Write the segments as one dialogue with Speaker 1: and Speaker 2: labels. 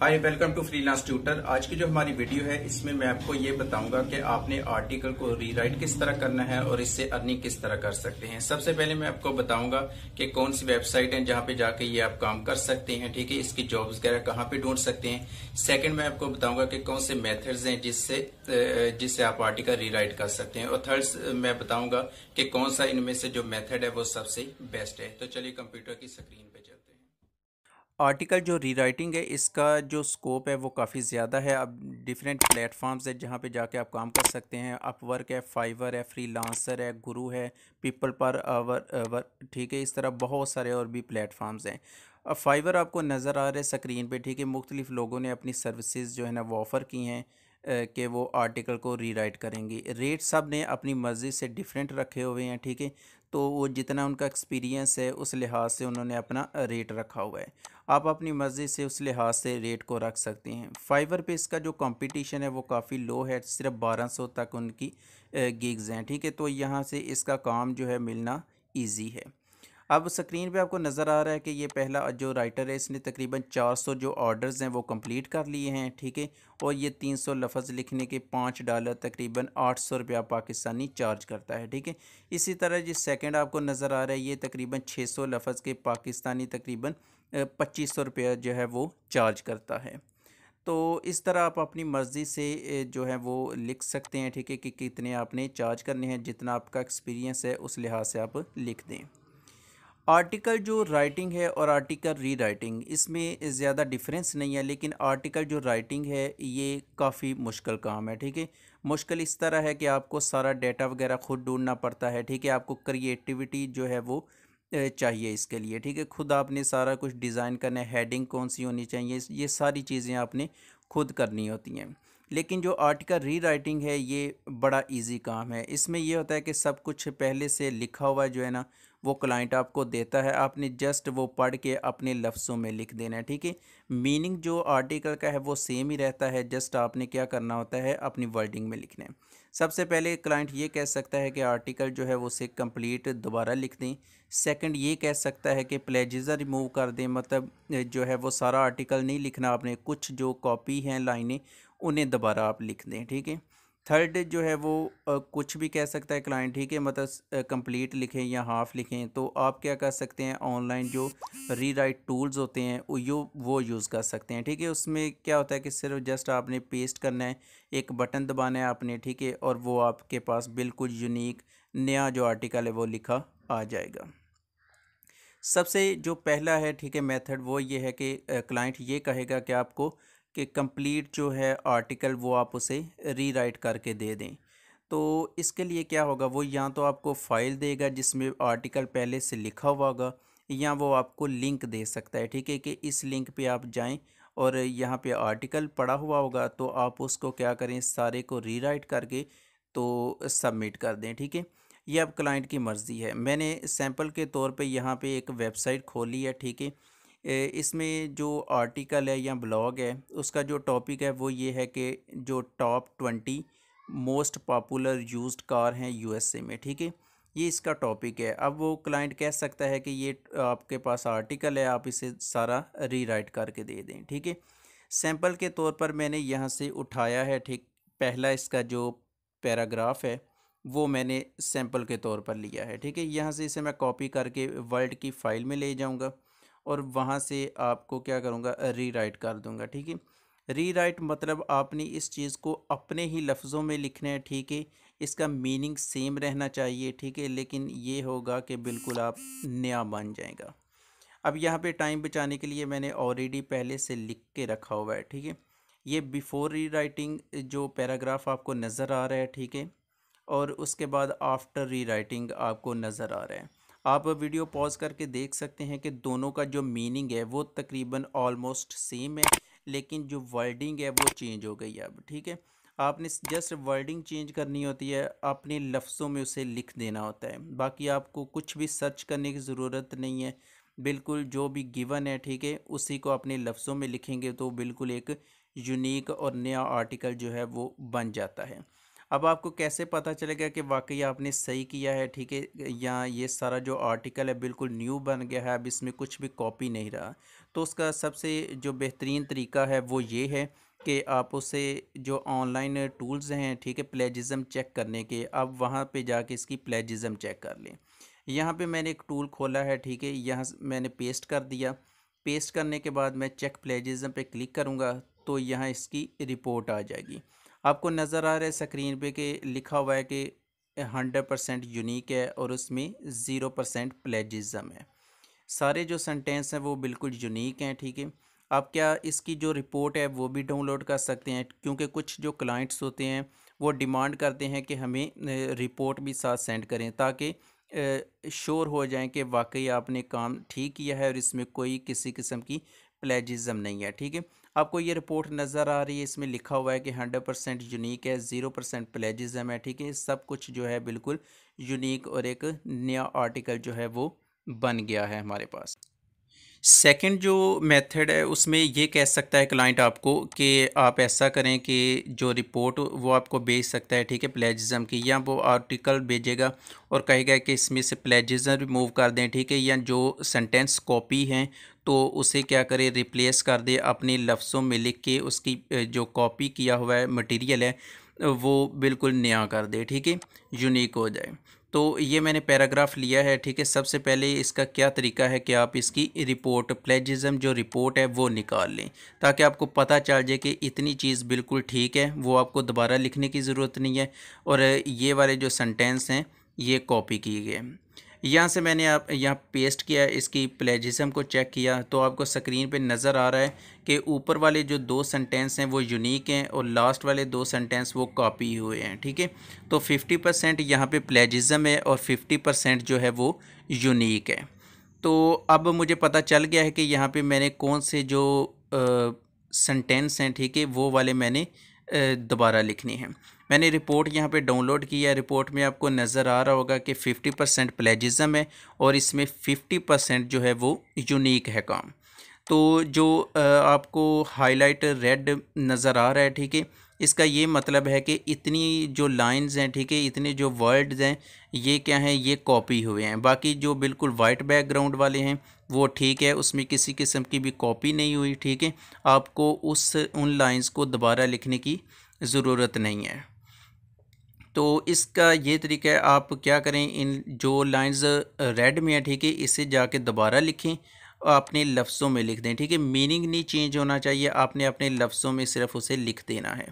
Speaker 1: hi welcome to freelance tutor आज की जो हमारी वीडियो है इसमें मैं आपको ये बताऊंगा कि आपने आर्टिकल को रीराइट किस तरह करना है और इससे अर्निंग किस तरह कर सकते हैं सबसे पहले मैं आपको बताऊंगा कि कौन सी वेबसाइट है जहां पे जाके ये आप काम कर सकते हैं ठीक है इसकी जॉब वगैरह कहाँ पे ढूंढ सकते हैं सेकेंड मैं आपको बताऊंगा कि कौन से मेथड है जिससे जिससे आप आर्टिकल रीराइट कर सकते हैं और थर्ड मैं बताऊंगा कि कौन सा इनमें से जो मेथड है वो सबसे बेस्ट है तो चलिए कंप्यूटर की स्क्रीन पे चलते हैं आर्टिकल जो रीराइटिंग है इसका जो स्कोप है वो काफ़ी ज़्यादा है अब डिफरेंट प्लेटफॉर्म्स है जहाँ पे जाके आप काम कर सकते हैं अपवर्क है फाइवर है फ्री लांसर है गुरु है पीपल पर आवर ठीक है इस तरह बहुत सारे और भी प्लेटफॉर्म्स हैं अब फाइवर आपको नज़र आ रहे स्क्रीन पे ठीक है मुख्तलिफ़ लोगों ने अपनी सर्विसज़ जो है ना वो ऑफ़र की हैं कि वो आर्टिकल को रीराइट करेंगी रेट सब ने अपनी मर्ज़ी से डिफरेंट रखे हुए हैं ठीक है तो वो जितना उनका एक्सपीरियंस है उस लिहाज से उन्होंने अपना रेट रखा हुआ है आप अपनी मर्ज़ी से उस लिहाज से रेट को रख सकते हैं फाइवर पे इसका जो कंपटीशन है वो काफ़ी लो है सिर्फ 1200 तक उनकी गिग्स हैं ठीक है तो यहाँ से इसका काम जो है मिलना ईजी है अब स्क्रीन पे आपको नज़र आ रहा है कि ये पहला जो राइटर है इसने तकरीबन 400 जो ऑर्डर्स हैं वो कंप्लीट कर लिए हैं ठीक है और ये 300 लफ्ज़ लिखने के पाँच डॉलर तकरीबन आठ सौ रुपया पाकिस्तानी चार्ज करता है ठीक है इसी तरह जिस सेकेंड आपको नज़र आ रहा है ये तकरीबन छः सौ लफज के पाकिस्तानी तकरीबन पच्चीस सौ रुपया जो है वो चार्ज करता है तो इस तरह आप अपनी मर्ज़ी से जो है वो लिख सकते हैं ठीक है कि कितने आपने चार्ज करने हैं जितना आपका एक्सपीरियंस है उस लिहाज से आप लिख दें आर्टिकल जो राइटिंग है और आर्टिकल री राइटिंग इसमें ज़्यादा डिफरेंस नहीं है लेकिन आर्टिकल जो राइटिंग है ये काफ़ी मुश्किल काम है ठीक है मुश्किल इस तरह है कि आपको सारा डाटा वगैरह खुद ढूंढना पड़ता है ठीक है आपको क्रिएटिविटी जो है वो चाहिए इसके लिए ठीक है खुद आपने सारा कुछ डिज़ाइन करना है हेडिंग कौन सी होनी चाहिए ये सारी चीज़ें आपने खुद करनी होती हैं लेकिन जो आर्टिकल री राइटिंग है ये बड़ा इजी काम है इसमें यह होता है कि सब कुछ पहले से लिखा हुआ जो है ना वो क्लाइंट आपको देता है आपने जस्ट वो पढ़ के अपने लफ्ज़ों में लिख देना है ठीक है मीनिंग जो आर्टिकल का है वो सेम ही रहता है जस्ट आपने क्या करना होता है अपनी वर्डिंग में लिखना है सबसे पहले क्लाइंट ये कह सकता है कि आर्टिकल जो है वो उसे कंप्लीट दोबारा लिख दें सेकंड ये कह सकता है कि प्लेजिज़ा रिमूव कर दें मतलब जो है वो सारा आर्टिकल नहीं लिखना आपने कुछ जो कॉपी हैं लाइनें उन्हें दोबारा आप लिख दें ठीक है थर्ड जो है वो कुछ भी कह सकता है क्लाइंट ठीक है मतलब कंप्लीट लिखें या हाफ लिखें तो आप क्या कर सकते हैं ऑनलाइन जो री राइट टूल्स होते हैं यो वो यूज़ कर सकते हैं ठीक है उसमें क्या होता है कि सिर्फ जस्ट आपने पेस्ट करना है एक बटन दबाना है आपने ठीक है और वो आपके पास बिल्कुल यूनिक नया जो आर्टिकल है वो लिखा आ जाएगा सबसे जो पहला है ठीक है मेथड वो ये है कि क्लाइंट ये कहेगा कि आपको कि कंप्लीट जो है आर्टिकल वो आप उसे रीराइट करके दे दें तो इसके लिए क्या होगा वो या तो आपको फ़ाइल देगा जिसमें आर्टिकल पहले से लिखा हुआ होगा या वो आपको लिंक दे सकता है ठीक है कि इस लिंक पे आप जाएं और यहाँ पे आर्टिकल पड़ा हुआ होगा तो आप उसको क्या करें सारे को रीराइट करके तो सबमिट कर दें ठीक है ये अब क्लाइंट की मर्ज़ी है मैंने सैम्पल के तौर पर यहाँ पर एक वेबसाइट खोली है ठीक है इसमें जो आर्टिकल है या ब्लॉग है उसका जो टॉपिक है वो ये है कि जो top twenty most popular used car हैं यूएसए में ठीक है ये इसका टॉपिक है अब वो क्लाइंट कह सकता है कि ये आपके पास आर्टिकल है आप इसे सारा रीराइट करके दे दें ठीक है सैम्पल के तौर पर मैंने यहाँ से उठाया है ठीक पहला इसका जो पैराग्राफ है वो मैंने सैम्पल के तौर पर लिया है ठीक है यहाँ से इसे मैं कॉपी करके वर्ल्ड की फ़ाइल में ले जाऊँगा और वहाँ से आपको क्या करूँगा रीराइट कर दूँगा ठीक है रीराइट मतलब आपने इस चीज़ को अपने ही लफ्ज़ों में लिखना है ठीक है इसका मीनिंग सेम रहना चाहिए ठीक है लेकिन ये होगा कि बिल्कुल आप नया बन जाएगा अब यहाँ पे टाइम बचाने के लिए मैंने ऑलरेडी पहले से लिख के रखा हुआ है ठीक है ये बिफ़ोर री राइटिंग जो पैराग्राफ आपको नज़र आ रहा है ठीक है और उसके बाद आफ्टर री राइटिंग आपको नज़र आ रहा है आप वीडियो पॉज करके देख सकते हैं कि दोनों का जो मीनिंग है वो तकरीबन ऑलमोस्ट सेम है लेकिन जो वर्डिंग है वो चेंज हो गई है अब ठीक है आपने जस्ट वर्डिंग चेंज करनी होती है अपने लफ्ज़ों में उसे लिख देना होता है बाकी आपको कुछ भी सर्च करने की ज़रूरत नहीं है बिल्कुल जो भी गिवन है ठीक है उसी को अपने लफ्ज़ों में लिखेंगे तो बिल्कुल एक यूनिक और नया आर्टिकल जो है वो बन जाता है अब आपको कैसे पता चलेगा कि वाकई आपने सही किया है ठीक है या ये सारा जो आर्टिकल है बिल्कुल न्यू बन गया है अब इसमें कुछ भी कॉपी नहीं रहा तो उसका सबसे जो बेहतरीन तरीका है वो ये है कि आप उसे जो ऑनलाइन टूल्स हैं ठीक है प्लेजिज़म चेक करने के अब वहाँ पर जाके इसकी प्लेजिज़म चेक कर लें यहाँ पर मैंने एक टूल खोला है ठीक है यहाँ मैंने पेस्ट कर दिया पेस्ट करने के बाद मैं चेक प्लेजिज़म पर क्लिक करूँगा तो यहाँ इसकी रिपोर्ट आ जाएगी आपको नज़र आ रहा है स्क्रीन पे कि लिखा हुआ है कि हंड्रेड परसेंट यूनिक है और उसमें ज़ीरो परसेंट प्लेजिज़म है सारे जो सेंटेंस हैं वो बिल्कुल यूनिक हैं ठीक है आप क्या इसकी जो रिपोर्ट है वो भी डाउनलोड कर सकते हैं क्योंकि कुछ जो क्लाइंट्स होते हैं वो डिमांड करते हैं कि हमें रिपोर्ट भी साथ सेंड करें ताकि श्योर हो जाएं कि वाकई आपने काम ठीक किया है और इसमें कोई किसी किस्म की प्लेजिज़म नहीं है ठीक है आपको ये रिपोर्ट नज़र आ रही है इसमें लिखा हुआ है कि हंड्रेड परसेंट यूनिक है ज़ीरो परसेंट प्लेजिज़म है ठीक है सब कुछ जो है बिल्कुल यूनिक और एक नया आर्टिकल जो है वो बन गया है हमारे पास सेकंड जो मेथड है उसमें ये कह सकता है क्लाइंट आपको कि आप ऐसा करें कि जो रिपोर्ट वो आपको भेज सकता है ठीक है प्लेजिज़म की या वो आर्टिकल भेजेगा और कहेगा कि इसमें से प्लेजिज़म रिमूव कर दें ठीक है या जो सेंटेंस कॉपी हैं तो उसे क्या करें रिप्लेस कर दे अपने लफ्ज़ों में लिख के उसकी जो कॉपी किया हुआ है मटीरियल है वो बिल्कुल नया कर दे ठीक है यूनिक हो जाए तो ये मैंने पैराग्राफ लिया है ठीक है सबसे पहले इसका क्या तरीका है कि आप इसकी रिपोर्ट प्लेजिज़म जो रिपोर्ट है वो निकाल लें ताकि आपको पता चल जाए कि इतनी चीज़ बिल्कुल ठीक है वो आपको दोबारा लिखने की ज़रूरत नहीं है और ये वाले जो सेंटेंस हैं ये कॉपी किए गए यहाँ से मैंने आप यहाँ पेस्ट किया इसकी प्लेजिज़म को चेक किया तो आपको स्क्रीन पे नज़र आ रहा है कि ऊपर वाले जो दो सेंटेंस हैं वो यूनिक हैं और लास्ट वाले दो सेंटेंस वो कॉपी हुए हैं ठीक है तो फिफ्टी परसेंट यहाँ पर प्लेजिज़म है और फिफ्टी परसेंट जो है वो यूनिक है तो अब मुझे पता चल गया है कि यहाँ पर मैंने कौन से जो सेंटेंस हैं ठीक है वो वाले मैंने दोबारा लिखनी है मैंने रिपोर्ट यहाँ पे डाउनलोड किया रिपोर्ट में आपको नज़र आ रहा होगा कि 50 परसेंट प्लेजिज़म है और इसमें 50 परसेंट जो है वो यूनिक है काम तो जो आपको हाईलाइट रेड नज़र आ रहा है ठीक है इसका ये मतलब है कि इतनी जो लाइंस हैं ठीक है इतने जो वर्ड्स हैं ये क्या हैं ये कॉपी हुए हैं बाकी जो बिल्कुल वाइट बैकग्राउंड वाले हैं वो ठीक है उसमें किसी किस्म की भी कॉपी नहीं हुई ठीक है आपको उस उन लाइंस को दोबारा लिखने की ज़रूरत नहीं है तो इसका ये तरीका है आप क्या करें इन जो लाइंस रेड में है ठीक है इसे जाके दोबारा लिखें और अपने लफ्ज़ों में लिख दें ठीक है मीनिंग नहीं चेंज होना चाहिए आपने अपने लफ्ज़ों में सिर्फ उसे लिख देना है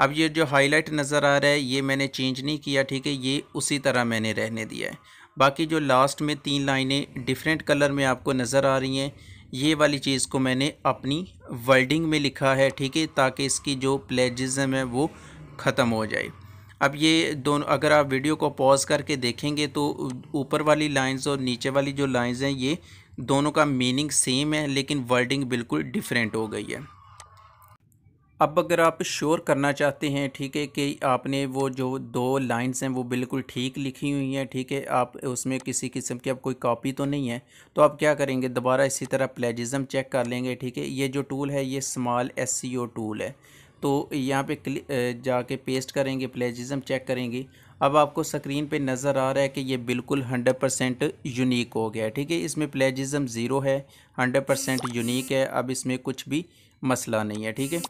Speaker 1: अब ये जो हाईलाइट नज़र आ रहा है ये मैंने चेंज नहीं किया ठीक है ये उसी तरह मैंने रहने दिया है बाकी जो लास्ट में तीन लाइनें डिफरेंट कलर में आपको नज़र आ रही हैं ये वाली चीज़ को मैंने अपनी वर्डिंग में लिखा है ठीक है ताकि इसकी जो प्लेजिज़म है वो ख़त्म हो जाए अब ये दोनों अगर आप वीडियो को पॉज करके देखेंगे तो ऊपर वाली लाइंस और नीचे वाली जो लाइंस हैं ये दोनों का मीनिंग सेम है लेकिन वर्डिंग बिल्कुल डिफरेंट हो गई है अब अगर आप श्योर करना चाहते हैं ठीक है कि आपने वो जो दो लाइंस हैं वो बिल्कुल ठीक लिखी हुई हैं ठीक है आप उसमें किसी किस्म की अब कोई कॉपी तो नहीं है तो आप क्या करेंगे दोबारा इसी तरह प्लेजिज्म चेक कर लेंगे ठीक है ये जो टूल है ये स्मॉल एस टूल है तो यहाँ पे जाके पेस्ट करेंगे प्लेजिज्म चेक करेंगे अब आपको स्क्रीन पे नज़र आ रहा है कि ये बिल्कुल 100 परसेंट यूनिक हो गया ठीक है इसमें प्लेजिज्म ज़ीरो है 100 परसेंट यूनिक है अब इसमें कुछ भी मसला नहीं है ठीक है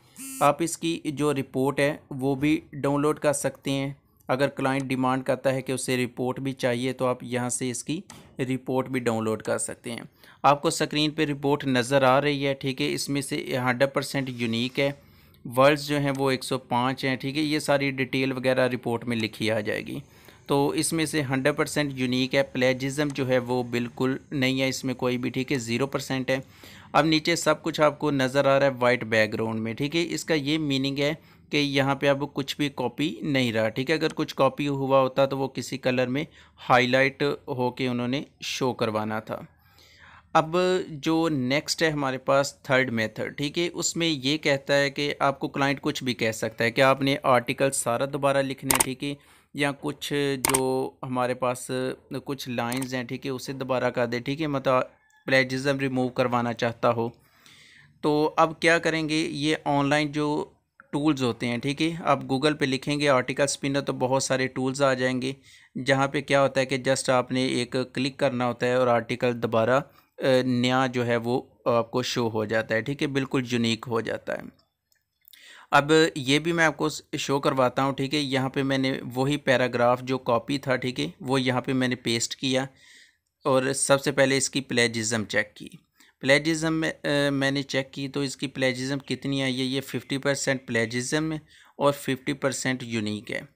Speaker 1: आप इसकी जो रिपोर्ट है वो भी डाउनलोड कर सकते हैं अगर क्लाइंट डिमांड करता है कि उसे रिपोर्ट भी चाहिए तो आप यहाँ से इसकी रिपोर्ट भी डाउनलोड कर सकते हैं आपको स्क्रीन पे रिपोर्ट नज़र आ रही है ठीक है इसमें से हंड्रेड परसेंट यूनिक है वर्ड्स जो हैं वो 105 हैं ठीक है ये सारी डिटेल वगैरह रिपोर्ट में लिखी आ जाएगी तो इसमें से 100 परसेंट यूनिक है प्लेजिज्म जो है वो बिल्कुल नहीं है इसमें कोई भी ठीक है ज़ीरो परसेंट है अब नीचे सब कुछ आपको नज़र आ रहा है वाइट बैकग्राउंड में ठीक है इसका ये मीनिंग है कि यहाँ पे अब कुछ भी कॉपी नहीं रहा ठीक है अगर कुछ कॉपी हुआ होता तो वो किसी कलर में हाईलाइट होके उन्होंने शो करवाना था अब जो नेक्स्ट है हमारे पास थर्ड मेथड ठीक है उसमें ये कहता है कि आपको क्लाइंट कुछ भी कह सकता है कि आपने आर्टिकल सारा दोबारा लिखना है ठीक है या कुछ जो हमारे पास कुछ लाइंस हैं ठीक है उसे दोबारा कर दे ठीक है मतलब प्लेजिज़म रिमूव करवाना चाहता हो तो अब क्या करेंगे ये ऑनलाइन जो टूल्स होते हैं ठीक है आप गूगल पे लिखेंगे आर्टिकल स्पिनर तो बहुत सारे टूल्स आ जाएंगे जहाँ पे क्या होता है कि जस्ट आपने एक क्लिक करना होता है और आर्टिकल दोबारा नया जो है वो आपको शो हो जाता है ठीक है बिल्कुल यूनिक हो जाता है अब ये भी मैं आपको शो करवाता हूँ ठीक है यहाँ पे मैंने वही पैराग्राफ जो कॉपी था ठीक है वो यहाँ पे मैंने पेस्ट किया और सबसे पहले इसकी प्लेजिज़म चेक की प्लेजिज़म में मैंने चेक की तो इसकी प्लेजिज़म कितनी आई है ये फिफ्टी परसेंट प्लेजिज़म है और फिफ्टी परसेंट यूनिक है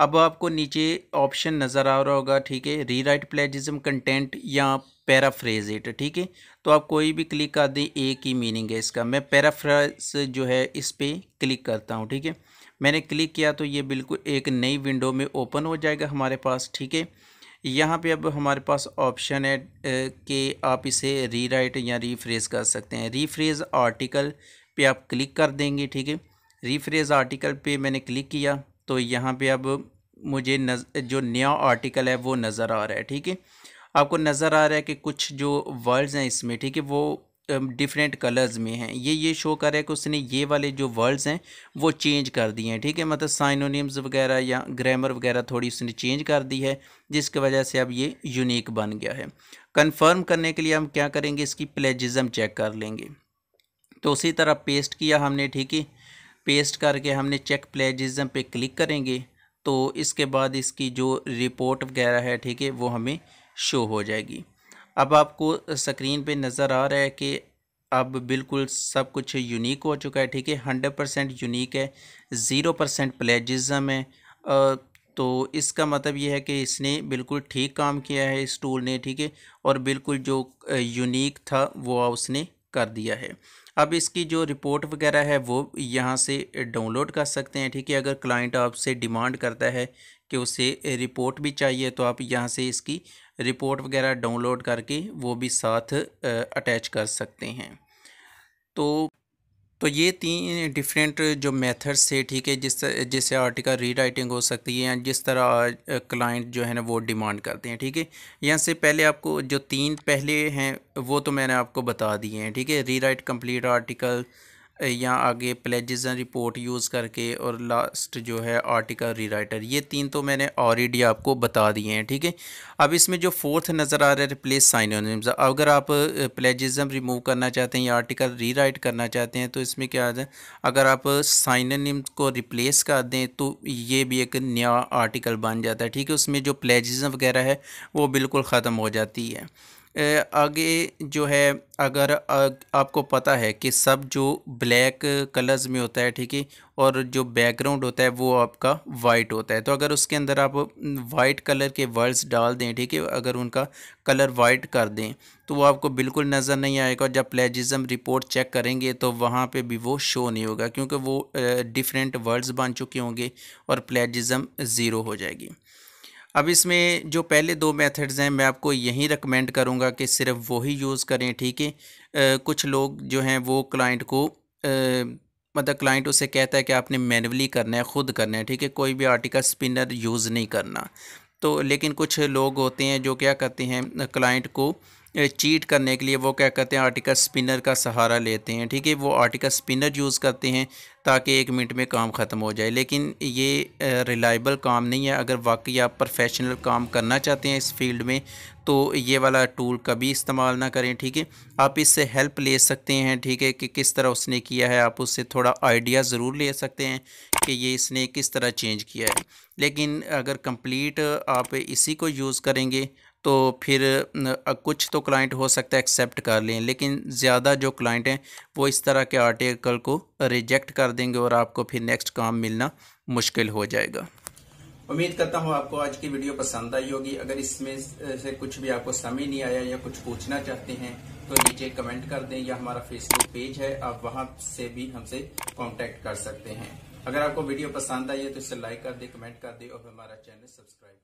Speaker 1: अब आपको नीचे ऑप्शन नज़र आ रहा होगा ठीक है रीराइट प्लेजिज़म कंटेंट या पैराफ्रेज इट ठीक है तो आप कोई भी क्लिक कर दें एक ही मीनिंग है इसका मैं पैराफ्रेज जो है इस पर क्लिक करता हूँ ठीक है मैंने क्लिक किया तो ये बिल्कुल एक नई विंडो में ओपन हो जाएगा हमारे पास ठीक है यहाँ पे अब हमारे पास ऑप्शन है कि आप इसे रीराइट या रीफ्रेज कर सकते हैं रीफ्रेज आर्टिकल पे आप क्लिक कर देंगे ठीक है रीफ्रेज आर्टिकल पे मैंने क्लिक किया तो यहाँ पे अब मुझे नज, जो नया आर्टिकल है वो नज़र आ रहा है ठीक है आपको नज़र आ रहा है कि कुछ जो वर्ड्स हैं इसमें ठीक है वो डिफरेंट कलर्स में हैं ये ये शो कर रहा है कि उसने ये वाले जो वर्ड्स हैं वो चेंज कर दिए हैं ठीक है मतलब साइनोनिम्स वगैरह या ग्रामर वगैरह थोड़ी उसने चेंज कर दी है जिसकी वजह से अब ये यूनिक बन गया है कन्फर्म करने के लिए हम क्या करेंगे इसकी प्लेजिज़म चेक कर लेंगे तो उसी तरह पेस्ट किया हमने ठीक है पेस्ट करके हमने चेक प्लेजिज़म पे क्लिक करेंगे तो इसके बाद इसकी जो रिपोर्ट वगैरह है ठीक है वो हमें शो हो जाएगी अब आपको स्क्रीन पे नज़र आ रहा है कि अब बिल्कुल सब कुछ यूनिक हो चुका है ठीक है हंड्रेड परसेंट यूनिक है ज़ीरो परसेंट प्लेजिज़म है तो इसका मतलब यह है कि इसने बिल्कुल ठीक काम किया है इस टूल ने ठीक है और बिल्कुल जो यूनिक था वो उसने कर दिया है अब इसकी जो रिपोर्ट वगैरह है वो यहाँ से डाउनलोड कर सकते हैं ठीक है अगर क्लाइंट आपसे डिमांड करता है कि उसे रिपोर्ट भी चाहिए तो आप यहाँ से इसकी रिपोर्ट वगैरह डाउनलोड करके वो भी साथ अटैच कर सकते हैं तो तो ये तीन डिफरेंट जो मेथड्स थे ठीक है जिस जिससे आर्टिकल री राइटिंग हो सकती है या जिस तरह क्लाइंट जो है ना वो डिमांड करते हैं ठीक है यहाँ से पहले आपको जो तीन पहले हैं वो तो मैंने आपको बता दिए हैं ठीक है री राइट कम्प्लीट आर्टिकल या आगे प्लेजेस रिपोर्ट यूज़ करके और लास्ट जो है आर्टिकल रीराइटर ये तीन तो मैंने ऑलरेडी आपको बता दिए हैं ठीक है अब इसमें जो फोर्थ नज़र आ रहा है रिप्लेस साइनोनिम्स अगर आप प्लेजिज्म रिमूव करना चाहते हैं या आर्टिकल रीराइट करना चाहते हैं तो इसमें क्या आ जाए अगर आप साइनोनिम्स को रिप्लेस कर दें तो ये भी एक नया आर्टिकल बन जाता है ठीक है उसमें जो प्लेजिज्म वगैरह है वो बिल्कुल ख़त्म हो जाती है आगे जो है अगर आपको पता है कि सब जो ब्लैक कलर्स में होता है ठीक है और जो बैकग्राउंड होता है वो आपका वाइट होता है तो अगर उसके अंदर आप वाइट कलर के वर्ड्स डाल दें ठीक है अगर उनका कलर वाइट कर दें तो वो आपको बिल्कुल नज़र नहीं आएगा जब प्लेजिज्म रिपोर्ट चेक करेंगे तो वहाँ पे भी वो शो नहीं होगा क्योंकि वो डिफरेंट वर्ड्स बन चुके होंगे और प्लेजिज़म ज़ीरो हो जाएगी अब इसमें जो पहले दो मेथड्स हैं मैं आपको यहीं रिकमेंड करूँगा कि सिर्फ वही यूज़ करें ठीक है कुछ लोग जो हैं वो क्लाइंट को आ, मतलब क्लाइंट उसे कहता है कि आपने मैनुअली करना है ख़ुद करना है ठीक है कोई भी आर्टिकल स्पिनर यूज़ नहीं करना तो लेकिन कुछ लोग होते हैं जो क्या करते हैं क्लाइंट को चीट करने के लिए वो क्या करते हैं आर्टिकल स्पिनर का सहारा लेते हैं ठीक है वो आर्टिकल स्पिनर यूज़ करते हैं ताकि एक मिनट में काम ख़त्म हो जाए लेकिन ये रिलायबल काम नहीं है अगर वाकई आप प्रोफेशनल काम करना चाहते हैं इस फील्ड में तो ये वाला टूल कभी इस्तेमाल ना करें ठीक है आप इससे हेल्प ले सकते हैं ठीक है कि किस तरह उसने किया है आप उससे थोड़ा आइडिया ज़रूर ले सकते हैं कि ये इसने किस तरह चेंज किया है लेकिन अगर कंप्लीट आप इसी को यूज़ करेंगे तो फिर कुछ तो क्लाइंट हो सकता है एक्सेप्ट कर लें लेकिन ज़्यादा जो क्लाइंट हैं वो इस तरह के आर्टिकल को रिजेक्ट कर देंगे और आपको फिर नेक्स्ट काम मिलना मुश्किल हो जाएगा उम्मीद करता हूँ आपको आज की वीडियो पसंद आई होगी अगर इसमें से कुछ भी आपको समझ नहीं आया या कुछ पूछना चाहते हैं तो नीचे कमेंट कर दें या हमारा फेसबुक पेज है आप वहां से भी हमसे कांटेक्ट कर सकते हैं अगर आपको वीडियो पसंद आई है तो इसे लाइक कर दे कमेंट कर दे और हमारा चैनल सब्सक्राइब